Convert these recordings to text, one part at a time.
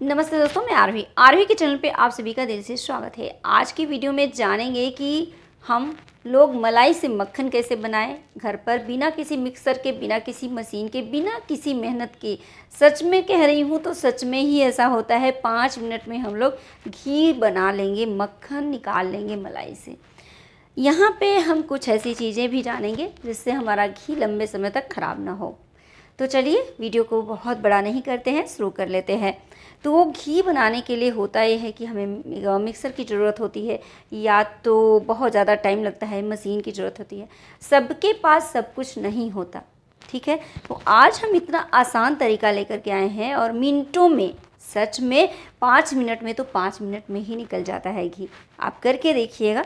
नमस्ते दोस्तों मैं आरवी आरवी के चैनल पे आप सभी का दिल से स्वागत है आज की वीडियो में जानेंगे कि हम लोग मलाई से मक्खन कैसे बनाएं घर पर बिना किसी मिक्सर के बिना किसी मशीन के बिना किसी मेहनत के सच में कह रही हूँ तो सच में ही ऐसा होता है पाँच मिनट में हम लोग घी बना लेंगे मक्खन निकाल लेंगे मलाई से यहाँ पे हम कुछ ऐसी चीज़ें भी जानेंगे जिससे हमारा घी लंबे समय तक ख़राब ना हो तो चलिए वीडियो को बहुत बड़ा नहीं करते हैं शुरू कर लेते हैं तो वो घी बनाने के लिए होता ये है कि हमें मिक्सर की ज़रूरत होती है या तो बहुत ज़्यादा टाइम लगता है मशीन की ज़रूरत होती है सबके पास सब कुछ नहीं होता ठीक है तो आज हम इतना आसान तरीका लेकर के आए हैं और मिनटों में सच में पाँच मिनट में तो पाँच मिनट में ही निकल जाता है घी आप करके देखिएगा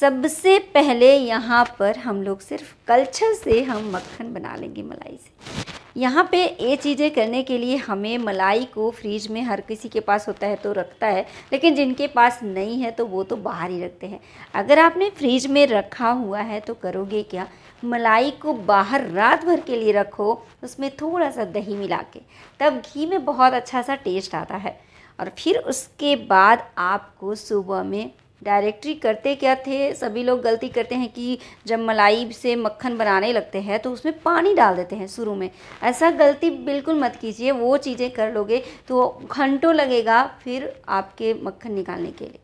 सबसे पहले यहाँ पर हम लोग सिर्फ कल्छर से हम मक्खन बना लेंगे मलाई से यहाँ पे ये चीज़ें करने के लिए हमें मलाई को फ्रिज में हर किसी के पास होता है तो रखता है लेकिन जिनके पास नहीं है तो वो तो बाहर ही रखते हैं अगर आपने फ्रिज में रखा हुआ है तो करोगे क्या मलाई को बाहर रात भर के लिए रखो उसमें थोड़ा सा दही मिला के तब घी में बहुत अच्छा सा टेस्ट आता है और फिर उसके बाद आपको सुबह में डायरेक्टरी करते क्या थे सभी लोग गलती करते हैं कि जब मलाई से मक्खन बनाने लगते हैं तो उसमें पानी डाल देते हैं शुरू में ऐसा गलती बिल्कुल मत कीजिए वो चीज़ें कर लोगे तो घंटों लगेगा फिर आपके मक्खन निकालने के लिए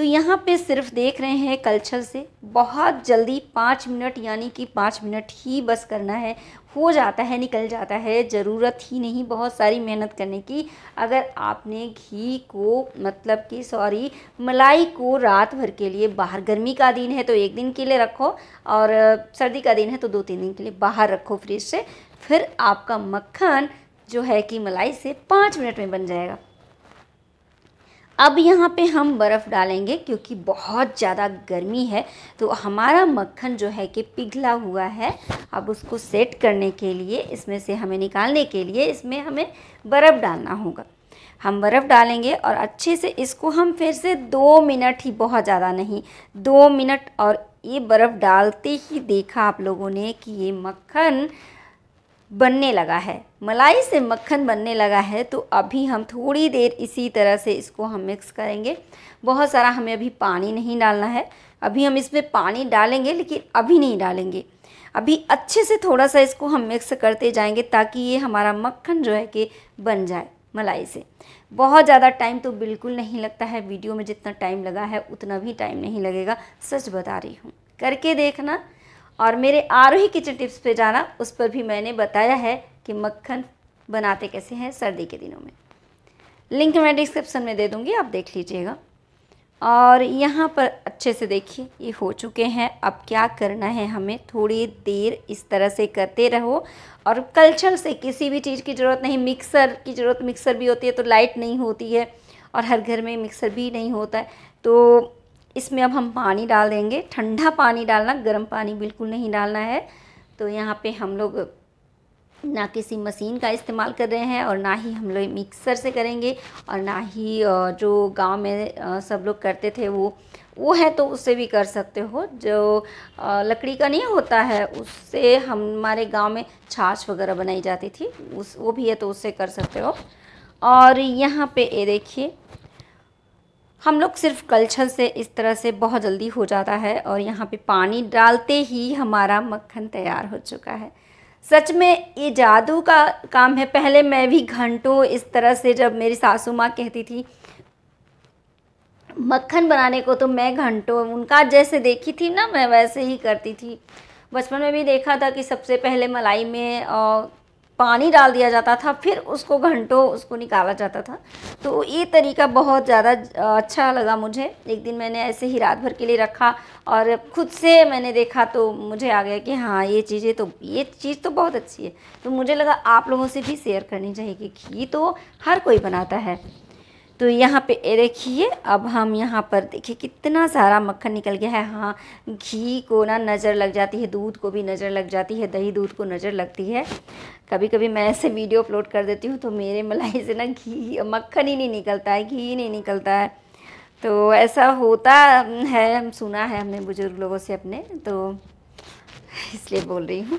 तो यहाँ पे सिर्फ देख रहे हैं कल्चर से बहुत जल्दी पाँच मिनट यानी कि पाँच मिनट ही बस करना है हो जाता है निकल जाता है ज़रूरत ही नहीं बहुत सारी मेहनत करने की अगर आपने घी को मतलब कि सॉरी मलाई को रात भर के लिए बाहर गर्मी का दिन है तो एक दिन के लिए रखो और सर्दी का दिन है तो दो तीन दिन के लिए बाहर रखो फ्रिज से फिर आपका मक्खन जो है कि मलाई से पाँच मिनट में बन जाएगा अब यहाँ पे हम बर्फ़ डालेंगे क्योंकि बहुत ज़्यादा गर्मी है तो हमारा मक्खन जो है कि पिघला हुआ है अब उसको सेट करने के लिए इसमें से हमें निकालने के लिए इसमें हमें बर्फ़ डालना होगा हम बर्फ़ डालेंगे और अच्छे से इसको हम फिर से दो मिनट ही बहुत ज़्यादा नहीं दो मिनट और ये बर्फ़ डालते ही देखा आप लोगों ने कि ये मक्खन बनने लगा है मलाई से मक्खन बनने लगा है तो अभी हम थोड़ी देर इसी तरह से इसको हम मिक्स करेंगे बहुत सारा हमें अभी पानी नहीं डालना है अभी हम इसमें पानी डालेंगे लेकिन अभी नहीं डालेंगे अभी अच्छे से थोड़ा सा इसको हम मिक्स करते जाएंगे ताकि ये हमारा मक्खन जो है कि बन जाए मलाई से बहुत ज़्यादा टाइम तो बिल्कुल नहीं लगता है वीडियो में जितना टाइम लगा है उतना भी टाइम नहीं लगेगा सच बता रही हूँ करके देखना और मेरे आरोही किचन टिप्स पे जाना उस पर भी मैंने बताया है कि मक्खन बनाते कैसे हैं सर्दी के दिनों में लिंक मैं डिस्क्रिप्सन में दे दूँगी आप देख लीजिएगा और यहाँ पर अच्छे से देखिए ये हो चुके हैं अब क्या करना है हमें थोड़ी देर इस तरह से करते रहो और कल्चर से किसी भी चीज़ की ज़रूरत नहीं मिक्सर की ज़रूरत मिक्सर भी होती है तो लाइट नहीं होती है और हर घर में मिक्सर भी नहीं होता है तो इसमें अब हम पानी डाल देंगे ठंडा पानी डालना गर्म पानी बिल्कुल नहीं डालना है तो यहाँ पे हम लोग ना किसी मशीन का इस्तेमाल कर रहे हैं और ना ही हम लोग मिक्सर से करेंगे और ना ही जो गांव में सब लोग करते थे वो वो है तो उससे भी कर सकते हो जो लकड़ी का नहीं होता है उससे हमारे गांव में छाछ वगैरह बनाई जाती थी उस वो भी है तो उससे कर सकते हो और यहाँ पे ये देखिए हम लोग सिर्फ कलछल से इस तरह से बहुत जल्दी हो जाता है और यहाँ पे पानी डालते ही हमारा मक्खन तैयार हो चुका है सच में ये जादू का काम है पहले मैं भी घंटों इस तरह से जब मेरी सासू माँ कहती थी मक्खन बनाने को तो मैं घंटों उनका जैसे देखी थी ना मैं वैसे ही करती थी बचपन में भी देखा था कि सबसे पहले मलाई में पानी डाल दिया जाता था फिर उसको घंटों उसको निकाला जाता था तो ये तरीका बहुत ज़्यादा अच्छा लगा मुझे एक दिन मैंने ऐसे ही रात भर के लिए रखा और खुद से मैंने देखा तो मुझे आ गया कि हाँ ये चीज़ें तो ये चीज़ तो बहुत अच्छी है तो मुझे लगा आप लोगों से भी शेयर करनी चाहिए कि घी तो हर कोई बनाता है तो यहाँ पे देखिए अब हम यहाँ पर देखिए कितना सारा मक्खन निकल गया है हाँ घी को ना नज़र लग जाती है दूध को भी नज़र लग जाती है दही दूध को नज़र लगती है कभी कभी मैं ऐसे वीडियो अपलोड कर देती हूँ तो मेरे मलाई से ना घी मक्खन ही नहीं निकलता है घी नहीं निकलता है तो ऐसा होता है सुना है हमने बुज़ुर्ग लोगों से अपने तो इसलिए बोल रही हूँ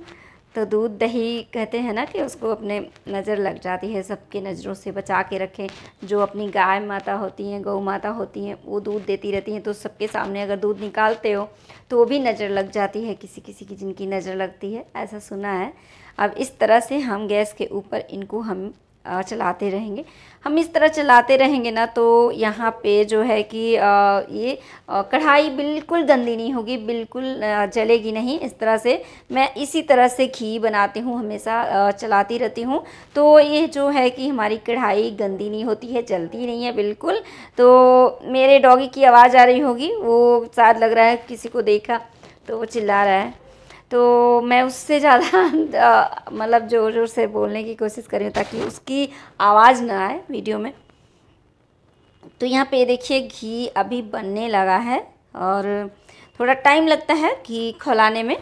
तो दूध दही कहते हैं ना कि उसको अपने नज़र लग जाती है सबके नज़रों से बचा के रखें जो अपनी गाय माता होती हैं गौ माता होती हैं वो दूध देती रहती हैं तो सबके सामने अगर दूध निकालते हो तो वो भी नज़र लग जाती है किसी किसी की जिनकी नज़र लगती है ऐसा सुना है अब इस तरह से हम गैस के ऊपर इनको हम चलाते रहेंगे हम इस तरह चलाते रहेंगे ना तो यहाँ पे जो है कि ये कढ़ाई बिल्कुल गंदी नहीं होगी बिल्कुल जलेगी नहीं इस तरह से मैं इसी तरह से घी बनाती हूँ हमेशा चलाती रहती हूँ तो ये जो है कि हमारी कढ़ाई गंदी नहीं होती है जलती नहीं है बिल्कुल तो मेरे डॉगी की आवाज़ आ रही होगी वो शायद लग रहा है किसी को देखा तो वो चिल्ला रहा है तो मैं उससे ज़्यादा मतलब ज़ोर ज़ोर से बोलने की कोशिश कर रही हूँ ताकि उसकी आवाज़ ना आए वीडियो में तो यहाँ पे देखिए घी अभी बनने लगा है और थोड़ा टाइम लगता है घी खोलाने में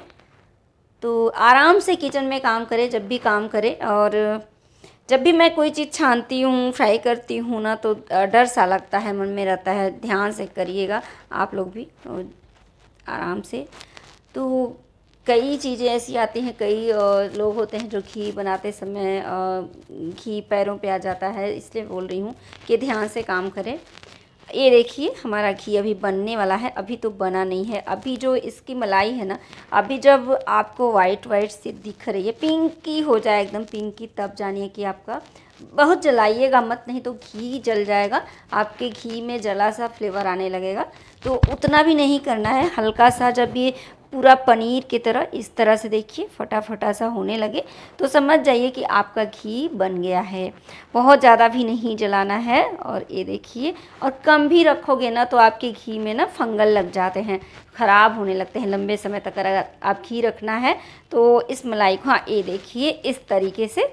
तो आराम से किचन में काम करें जब भी काम करें और जब भी मैं कोई चीज़ छानती हूँ फ्राई करती हूँ ना तो डर सा लगता है मन में रहता है ध्यान से करिएगा आप लोग भी तो आराम से तो कई चीज़ें ऐसी आती हैं कई लोग होते हैं जो घी बनाते समय घी पैरों पे आ जाता है इसलिए बोल रही हूँ कि ध्यान से काम करें ये देखिए हमारा घी अभी बनने वाला है अभी तो बना नहीं है अभी जो इसकी मलाई है ना अभी जब आपको वाइट वाइट से दिख रही है पिंकी हो जाए एकदम पिंकी तब जानिए कि आपका बहुत जलाइएगा मत नहीं तो घी जल जाएगा आपके घी में जला सा फ्लेवर आने लगेगा तो उतना भी नहीं करना है हल्का सा जब ये पूरा पनीर की तरह इस तरह से देखिए फटाफटा सा होने लगे तो समझ जाइए कि आपका घी बन गया है बहुत ज़्यादा भी नहीं जलाना है और ये देखिए और कम भी रखोगे ना तो आपके घी में ना फंगल लग जाते हैं ख़राब होने लगते हैं लंबे समय तक अगर आप घी रखना है तो इस मलाई को हाँ ये देखिए इस तरीके से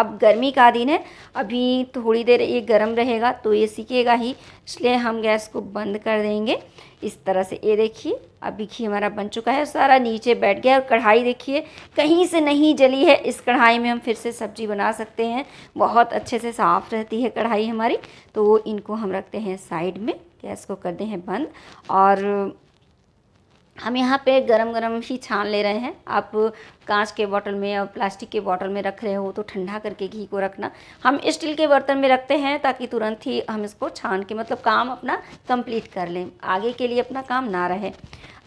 अब गर्मी का दिन है अभी थोड़ी देर ये गर्म रहेगा तो ये सीखेगा ही इसलिए हम गैस को बंद कर देंगे इस तरह से ये देखिए अभी घी हमारा बन चुका है सारा नीचे बैठ गया और कढ़ाई देखिए कहीं से नहीं जली है इस कढ़ाई में हम फिर से सब्जी बना सकते हैं बहुत अच्छे से साफ़ रहती है कढ़ाई हमारी तो इनको हम रखते हैं साइड में गैस को कर दें हैं बंद और हम यहाँ पे गरम गरम ही छान ले रहे हैं आप कांच के बॉटल में या प्लास्टिक के बॉटल में रख रहे हो तो ठंडा करके घी को रखना हम स्टील के बर्तन में रखते हैं ताकि तुरंत ही हम इसको छान के मतलब काम अपना कंप्लीट कर लें आगे के लिए अपना काम ना रहे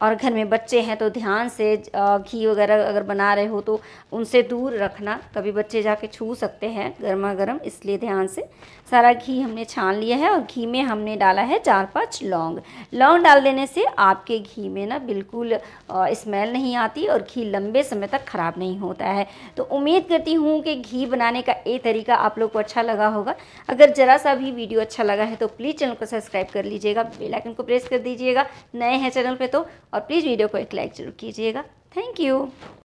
और घर में बच्चे हैं तो ध्यान से घी वगैरह अगर बना रहे हो तो उनसे दूर रखना कभी बच्चे जाके छू सकते हैं गर्मा गर्म इसलिए ध्यान से सारा घी हमने छान लिया है और घी में हमने डाला है चार पाँच लौंग लौंग डाल देने से आपके घी में ना बिल्कुल स्मेल नहीं आती और घी लंबे समय तक ख़राब नहीं होता है तो उम्मीद करती हूँ कि घी बनाने का ये तरीका आप लोग को अच्छा लगा होगा अगर ज़रा सा भी वीडियो अच्छा लगा है तो प्लीज़ चैनल को सब्सक्राइब कर लीजिएगा बेलाइकन को प्रेस कर दीजिएगा नए हैं चैनल पर तो और प्लीज़ वीडियो को एक लाइक ज़रूर कीजिएगा थैंक यू